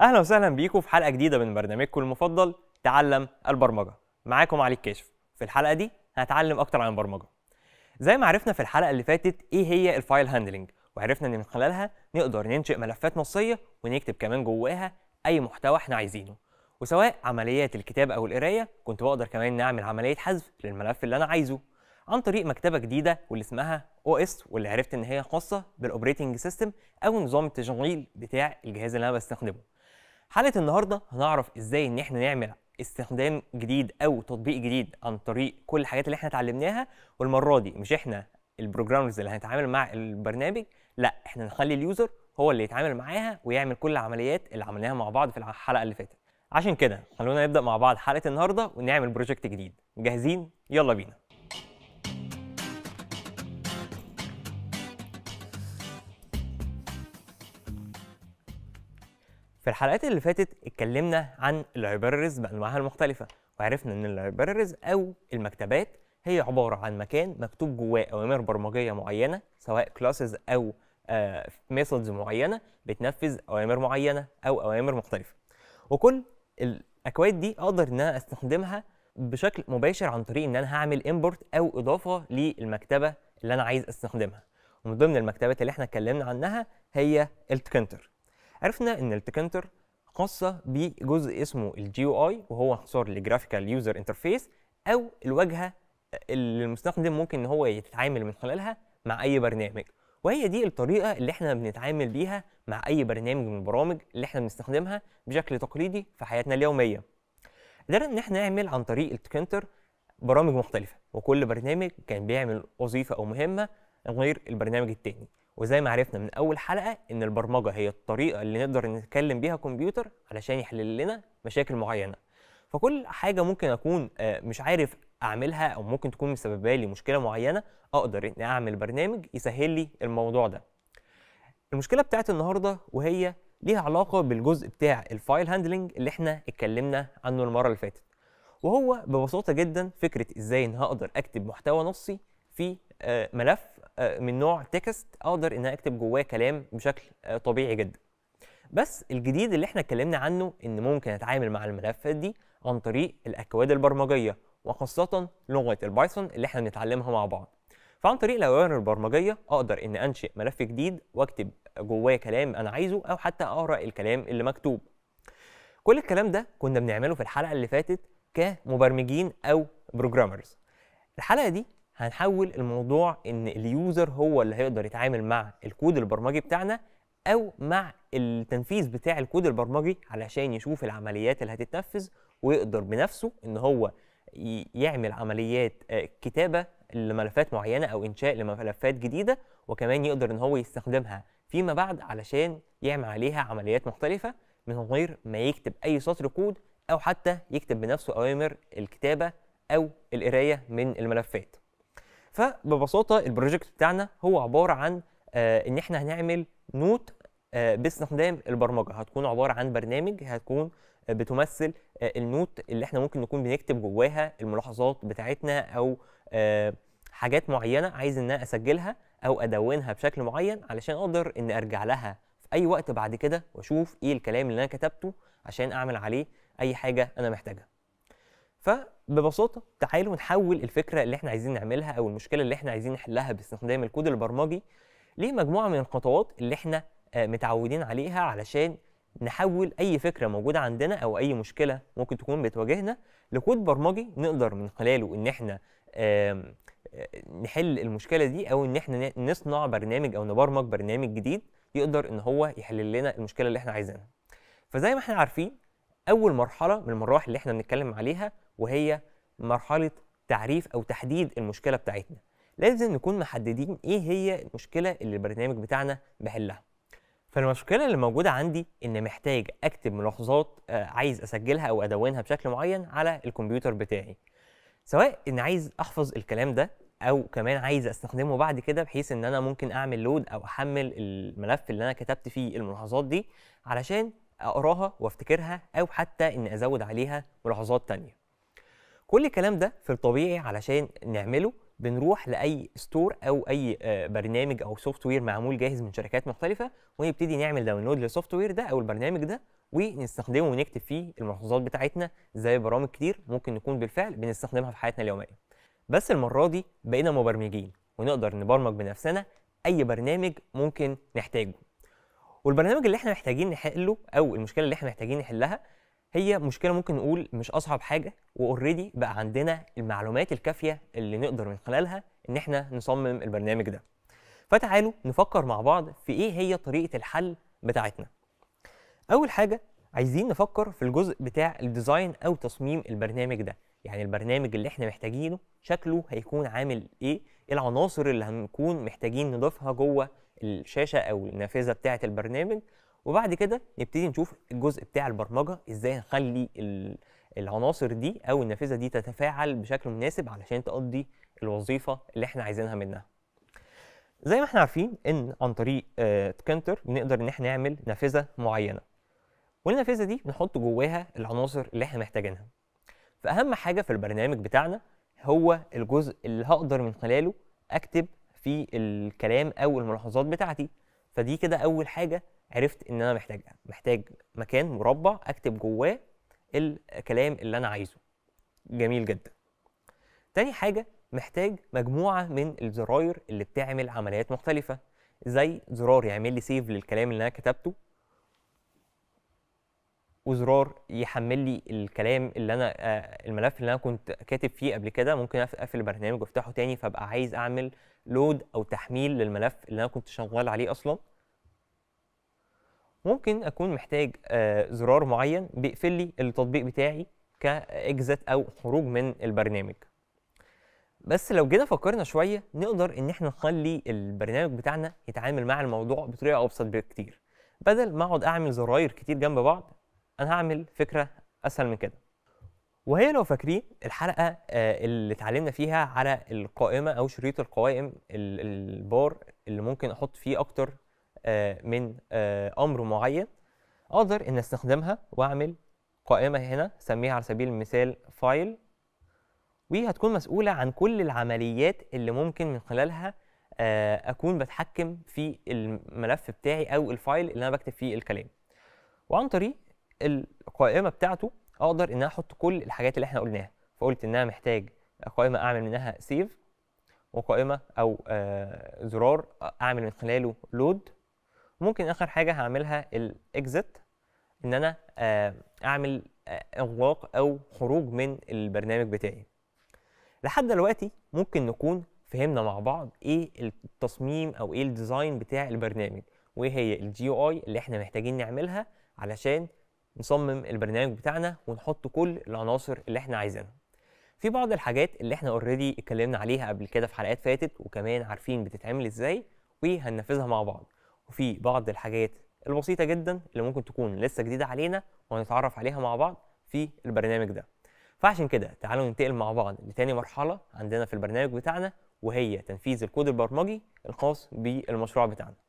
اهلا وسهلا بيكم في حلقه جديده من برنامجكم المفضل تعلم البرمجه معاكم علي الكاشف في الحلقه دي هنتعلم اكتر عن البرمجه زي ما عرفنا في الحلقه اللي فاتت ايه هي الفايل هاندلنج وعرفنا ان من خلالها نقدر ننشئ ملفات نصيه ونكتب كمان جواها اي محتوى احنا عايزينه وسواء عمليات الكتابه او القرايه كنت بقدر كمان نعمل عمليه حذف للملف اللي انا عايزه عن طريق مكتبه جديده واللي اسمها او اس واللي عرفت ان هي خاصه بالاوبريتنج سيستم او نظام التشغيل بتاع الجهاز اللي انا بستخدمه حلقه النهارده هنعرف ازاي ان احنا نعمل استخدام جديد او تطبيق جديد عن طريق كل الحاجات اللي احنا اتعلمناها والمره دي مش احنا البروجرامرز اللي هنتعامل مع البرنامج لا احنا نخلي اليوزر هو اللي يتعامل معاها ويعمل كل العمليات اللي عملناها مع بعض في الحلقه اللي فاتت عشان كده خلونا نبدا مع بعض حلقه النهارده ونعمل بروجكت جديد جاهزين يلا بينا في الحلقات اللي فاتت اتكلمنا عن اللايبراريز بانواعها المختلفه وعرفنا ان اللايبراريز او المكتبات هي عباره عن مكان مكتوب جواه اوامر برمجيه معينه سواء كلاسز او ميثودز آه، معينه بتنفذ اوامر معينه او اوامر مختلفه وكل الاكواد دي اقدر ان انا استخدمها بشكل مباشر عن طريق ان انا هعمل امبورت او اضافه للمكتبه اللي انا عايز استخدمها ومن ضمن المكتبات اللي احنا اتكلمنا عنها هي التكنتر عرفنا ان التكنتر خاصه بجزء اسمه الجي او اي وهو اختصار لجرافيكال يوزر انترفيس او الواجهه اللي المستخدم ممكن ان هو يتعامل من خلالها مع اي برنامج وهي دي الطريقه اللي احنا بنتعامل بيها مع اي برنامج من البرامج اللي احنا بنستخدمها بشكل تقليدي في حياتنا اليوميه قدرنا ان احنا نعمل عن طريق التكنتر برامج مختلفه وكل برنامج كان بيعمل وظيفه او مهمه غير البرنامج التاني وزي ما عرفنا من اول حلقه ان البرمجه هي الطريقه اللي نقدر نتكلم بيها كمبيوتر علشان يحل لنا مشاكل معينه فكل حاجه ممكن اكون آه، مش عارف اعملها او ممكن تكون مسببه لي مشكله معينه اقدر اني اعمل برنامج يسهل لي الموضوع ده المشكله بتاعت النهارده وهي ليها علاقه بالجزء بتاع الفايل هاندلنج اللي احنا اتكلمنا عنه المره اللي فاتت وهو ببساطه جدا فكره ازاي ان هقدر اكتب محتوى نصي في آه، ملف آه، من نوع تكست اقدر ان اكتب جواه كلام بشكل آه، طبيعي جدا بس الجديد اللي احنا اتكلمنا عنه ان ممكن اتعامل مع الملفات دي عن طريق الاكواد البرمجيه وخاصه لغه البايثون اللي احنا بنتعلمها مع بعض فعن طريق الاوامر البرمجيه اقدر ان انشئ ملف جديد واكتب جواه كلام انا عايزه او حتى اقرا الكلام اللي مكتوب كل الكلام ده كنا بنعمله في الحلقه اللي فاتت كمبرمجين او بروجرامرز الحلقه دي هنحول الموضوع ان اليوزر هو اللي هيقدر يتعامل مع الكود البرمجي بتاعنا او مع التنفيذ بتاع الكود البرمجي علشان يشوف العمليات اللي هتتنفذ ويقدر بنفسه ان هو يعمل عمليات آه، كتابه لملفات معينه او انشاء لملفات جديده وكمان يقدر ان هو يستخدمها فيما بعد علشان يعمل عليها عمليات مختلفه من غير ما يكتب اي سطر كود او حتى يكتب بنفسه اوامر الكتابه او القرايه من الملفات فببساطه البروجكت بتاعنا هو عباره عن آه ان احنا هنعمل نوت آه باستخدام البرمجه هتكون عباره عن برنامج هتكون آه بتمثل آه، النوت اللي احنا ممكن نكون بنكتب جواها الملاحظات بتاعتنا او آه، حاجات معينه عايز ان انا اسجلها او ادونها بشكل معين علشان اقدر ان ارجع لها في اي وقت بعد كده واشوف ايه الكلام اللي انا كتبته عشان اعمل عليه اي حاجه انا محتاجها فببساطه تعالوا نحول الفكره اللي احنا عايزين نعملها او المشكله اللي احنا عايزين نحلها باستخدام الكود البرمجي لمجموعه من الخطوات اللي احنا آه، متعودين عليها علشان نحول اي فكره موجوده عندنا او اي مشكله ممكن تكون بتواجهنا لكود برمجي نقدر من خلاله ان احنا آه، نحل المشكله دي او ان احنا نصنع برنامج او نبرمج برنامج جديد يقدر ان هو يحل لنا المشكله اللي احنا عايزينها فزي ما احنا عارفين اول مرحله من المراحل اللي احنا بنتكلم عليها وهي مرحله تعريف او تحديد المشكله بتاعتنا لازم نكون محددين ايه هي المشكله اللي البرنامج بتاعنا بحلها فالمشكله اللي موجوده عندي ان محتاج اكتب ملاحظات آه، عايز اسجلها او ادونها بشكل معين على الكمبيوتر بتاعي سواء ان عايز احفظ الكلام ده او كمان عايز استخدمه بعد كده بحيث ان انا ممكن اعمل لود او احمل الملف اللي انا كتبت فيه الملاحظات دي علشان اقراها وافتكرها او حتى ان ازود عليها ملاحظات تانية كل الكلام ده في الطبيعي علشان نعمله بنروح لاي ستور او اي آه، برنامج او سوفت وير معمول جاهز من شركات مختلفه ونبتدي نعمل داونلود للسوفت وير ده او البرنامج ده ونستخدمه ونكتب فيه الملحوظات بتاعتنا زي برامج كتير ممكن نكون بالفعل بنستخدمها في حياتنا اليوميه بس المره دي بقينا مبرمجين ونقدر نبرمج بنفسنا اي برنامج ممكن نحتاجه والبرنامج اللي احنا محتاجين نحله او المشكله اللي احنا محتاجين نحلها هي مشكله ممكن نقول مش اصعب حاجه واوريدي بقى عندنا المعلومات الكافيه اللي نقدر من خلالها ان احنا نصمم البرنامج ده فتعالوا نفكر مع بعض في ايه هي طريقه الحل بتاعتنا اول حاجه عايزين نفكر في الجزء بتاع الديزاين او تصميم البرنامج ده يعني البرنامج اللي احنا محتاجينه شكله هيكون عامل ايه, إيه العناصر اللي هنكون محتاجين نضيفها جوه الشاشه او النافذه بتاعه البرنامج وبعد كده نبتدي نشوف الجزء بتاع البرمجه ازاي نخلي العناصر دي او النافذه دي تتفاعل بشكل مناسب علشان تقضي الوظيفه اللي احنا عايزينها منها زي ما احنا عارفين ان عن طريق آه بنقدر ان احنا نعمل نافذه معينه والنافذه دي بنحط جواها العناصر اللي احنا محتاجينها فاهم حاجه في البرنامج بتاعنا هو الجزء اللي هقدر من خلاله اكتب في الكلام او الملاحظات بتاعتي فدي كده اول حاجه عرفت ان انا محتاجها محتاج مكان مربع اكتب جواه الكلام اللي انا عايزه جميل جدا تاني حاجه محتاج مجموعه من الزراير اللي بتعمل عمليات مختلفه زي زرار يعمل لي سيف للكلام اللي انا كتبته وزرار يحمل لي الكلام اللي انا آه، الملف اللي انا كنت كاتب فيه قبل كده ممكن اقفل البرنامج وافتحه تاني فابقى عايز اعمل لود او تحميل للملف اللي انا كنت شغال عليه اصلا ممكن اكون محتاج آه، زرار معين بيقفل لي التطبيق بتاعي كاكزت او خروج من البرنامج بس لو جينا فكرنا شويه نقدر ان احنا نخلي البرنامج بتاعنا يتعامل مع الموضوع بطريقه ابسط بكتير بدل ما اقعد اعمل زراير كتير جنب بعض انا هعمل فكره اسهل من كده وهي لو فاكرين الحلقه آه، اللي اتعلمنا فيها على القائمه او شريط القوائم البار اللي ممكن احط فيه اكتر آه، من آه، امر معين اقدر ان استخدمها واعمل قائمه هنا سميها على سبيل المثال فايل وهتكون مسؤوله عن كل العمليات اللي ممكن من خلالها آه، اكون بتحكم في الملف بتاعي او الفايل اللي انا بكتب فيه الكلام وعن طريق القائمه بتاعته اقدر ان انا احط كل الحاجات اللي احنا قلناها فقلت ان انا محتاج قائمه اعمل منها سيف وقائمه او زرار اعمل من خلاله لود ممكن اخر حاجه هعملها الاكزت ان انا آه، اعمل آه، اغلاق او خروج من البرنامج بتاعي لحد دلوقتي ممكن نكون فهمنا مع بعض ايه التصميم او ايه الديزاين بتاع البرنامج وايه هي الجي اي اللي احنا محتاجين نعملها علشان نصمم البرنامج بتاعنا ونحط كل العناصر اللي احنا عايزينها في بعض الحاجات اللي احنا اوريدي اتكلمنا عليها قبل كده في حلقات فاتت وكمان عارفين بتتعمل ازاي وهننفذها مع بعض وفي بعض الحاجات البسيطه جدا اللي ممكن تكون لسه جديده علينا وهنتعرف عليها مع بعض في البرنامج ده فعشان كده تعالوا ننتقل مع بعض لتاني مرحله عندنا في البرنامج بتاعنا وهي تنفيذ الكود البرمجي الخاص بالمشروع بتاعنا